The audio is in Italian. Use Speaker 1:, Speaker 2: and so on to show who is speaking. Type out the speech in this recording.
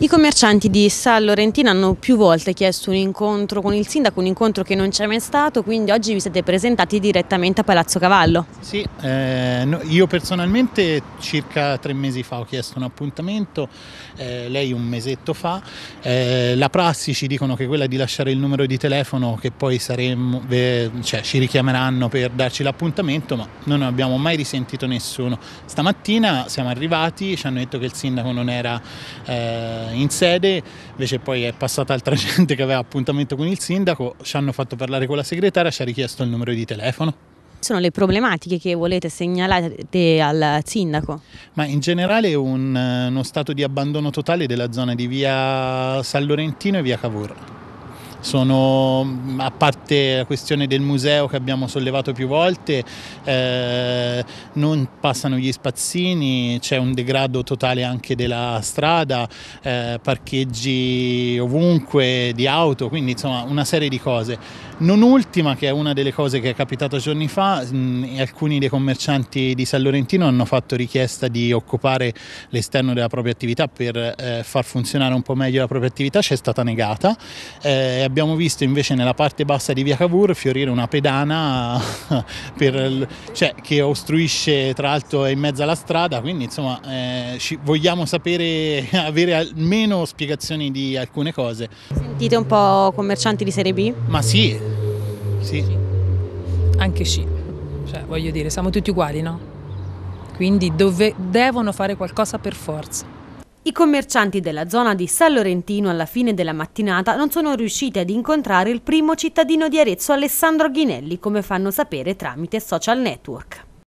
Speaker 1: I commercianti di San Lorentino hanno più volte chiesto un incontro con il sindaco, un incontro che non c'è mai stato, quindi oggi vi siete presentati direttamente a Palazzo Cavallo.
Speaker 2: Sì, eh, io personalmente circa tre mesi fa ho chiesto un appuntamento, eh, lei un mesetto fa. Eh, la prassi ci dicono che è quella di lasciare il numero di telefono che poi saremmo, cioè, ci richiameranno per darci l'appuntamento, ma non abbiamo mai risentito nessuno. Stamattina siamo arrivati, ci hanno detto che il sindaco non era eh, in sede, invece poi è passata altra gente che aveva appuntamento con il sindaco, ci hanno fatto parlare con la segretaria, ci ha richiesto il numero di telefono
Speaker 1: sono le problematiche che volete segnalare al sindaco?
Speaker 2: Ma in generale un, eh, uno stato di abbandono totale della zona di via San Lorentino e via Cavour sono, mm, a parte la questione del museo che abbiamo sollevato più volte, eh, non passano gli spazzini, c'è un degrado totale anche della strada, eh, parcheggi ovunque di auto, quindi insomma una serie di cose. Non ultima, che è una delle cose che è capitata giorni fa, mh, alcuni dei commercianti di San Lorentino hanno fatto richiesta di occupare l'esterno della propria attività per eh, far funzionare un po' meglio la propria attività, ci è stata negata. Eh, abbiamo visto invece nella parte bassa di via Cavour fiorire una pedana per, cioè, che ostruisce, tra l'altro in mezzo alla strada, quindi insomma eh, ci, vogliamo sapere, avere almeno spiegazioni di alcune cose. Sentite un po' commercianti di Serie B? Ma sì, sì. Anche sì. Cioè, voglio dire,
Speaker 1: siamo tutti uguali, no? Quindi dove devono fare qualcosa per forza. I commercianti della zona di San Lorentino alla fine della mattinata non sono riusciti ad incontrare il primo cittadino di Arezzo Alessandro Ghinelli, come fanno sapere tramite social network.